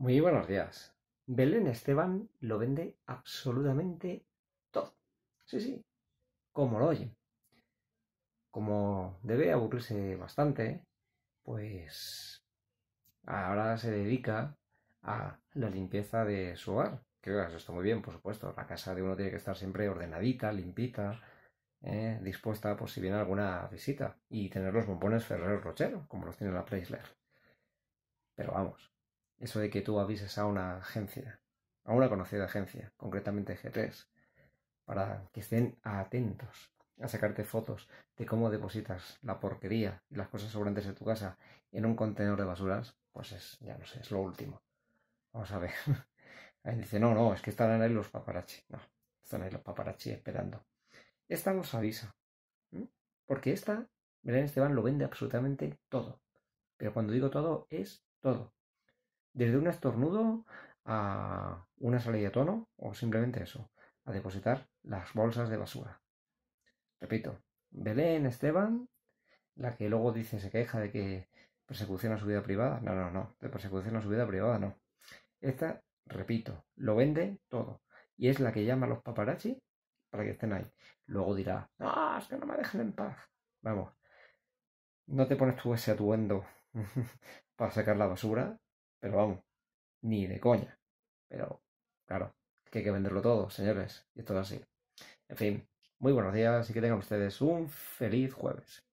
Muy buenos días. Belén Esteban lo vende absolutamente todo. Sí, sí, como lo oye. Como debe aburrirse bastante, pues ahora se dedica a la limpieza de su hogar. Que eso está muy bien, por supuesto. La casa de uno tiene que estar siempre ordenadita, limpita, eh, dispuesta por si viene alguna visita. Y tener los bombones Ferrero Rochero, como los tiene la Preisler. Pero vamos, eso de que tú avises a una agencia, a una conocida agencia, concretamente G3, para que estén atentos a sacarte fotos de cómo depositas la porquería y las cosas sobrantes de tu casa en un contenedor de basuras, pues es, ya no sé, es lo último. Vamos a ver. Ahí dice, no, no, es que están ahí los paparazzi. No, están ahí los paparazzi esperando. Esta nos avisa. Porque esta, Belén Esteban lo vende absolutamente todo. Pero cuando digo todo, es todo desde un estornudo a una salida de tono o simplemente eso, a depositar las bolsas de basura. Repito, Belén Esteban, la que luego dice, se queja de que persecución a su vida privada, no, no, no, de persecución a su vida privada no. Esta, repito, lo vende todo y es la que llama a los paparazzi para que estén ahí. Luego dirá, ah es que no me dejen en paz. Vamos, no te pones tú ese atuendo para sacar la basura pero vamos, ni de coña. Pero, claro, que hay que venderlo todo, señores. Y esto es así. En fin, muy buenos días y que tengan ustedes un feliz jueves.